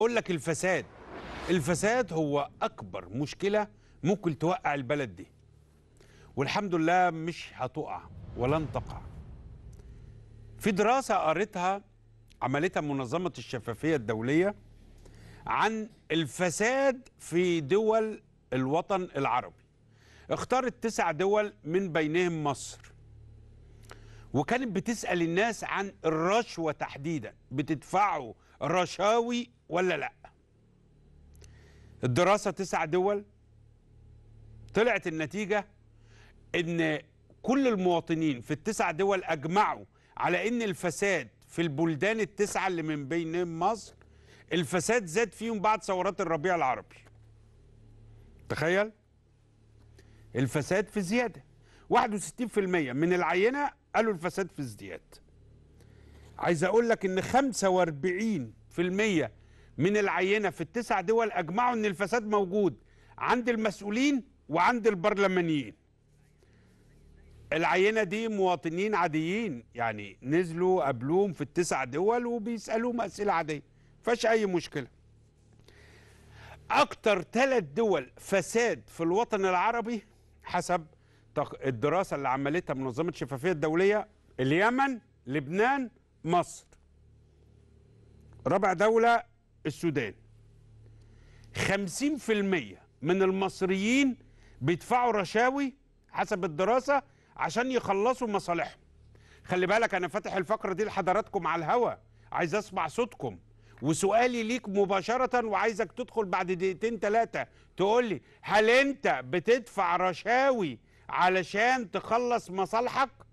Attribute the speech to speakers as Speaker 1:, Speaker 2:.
Speaker 1: اقول لك الفساد الفساد هو اكبر مشكله ممكن توقع البلد دي والحمد لله مش هتقع ولن تقع في دراسه قريتها عملتها منظمه الشفافيه الدوليه عن الفساد في دول الوطن العربي اختارت تسع دول من بينهم مصر وكانت بتسال الناس عن الرشوه تحديدا بتدفعوا رشاوي ولا لا الدراسة تسع دول طلعت النتيجة ان كل المواطنين في التسع دول اجمعوا على ان الفساد في البلدان التسعة اللي من بينهم مصر الفساد زاد فيهم بعد ثورات الربيع العربي تخيل الفساد في زيادة 61% من العينة قالوا الفساد في ازدياد عايز اقول لك ان 45% من العينة في التسع دول أجمعوا أن الفساد موجود عند المسؤولين وعند البرلمانيين العينة دي مواطنين عاديين يعني نزلوا قابلوهم في التسع دول وبيسألوهم أسئلة عادية فش أي مشكلة أكتر ثلاث دول فساد في الوطن العربي حسب الدراسة اللي عملتها منظمة الشفافية الدولية اليمن لبنان مصر رابع دولة السودان 50% من المصريين بيدفعوا رشاوي حسب الدراسة عشان يخلصوا مصالحهم خلي بالك أنا فاتح الفقرة دي لحضراتكم على الهوا عايز أسمع صوتكم وسؤالي ليك مباشرة وعايزك تدخل بعد دقيقتين ثلاثة تقول لي هل أنت بتدفع رشاوي علشان تخلص مصالحك